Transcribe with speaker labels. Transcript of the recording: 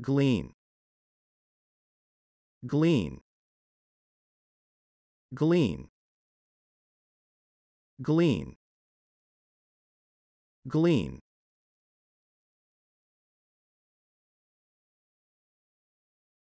Speaker 1: glean glean glean glean glean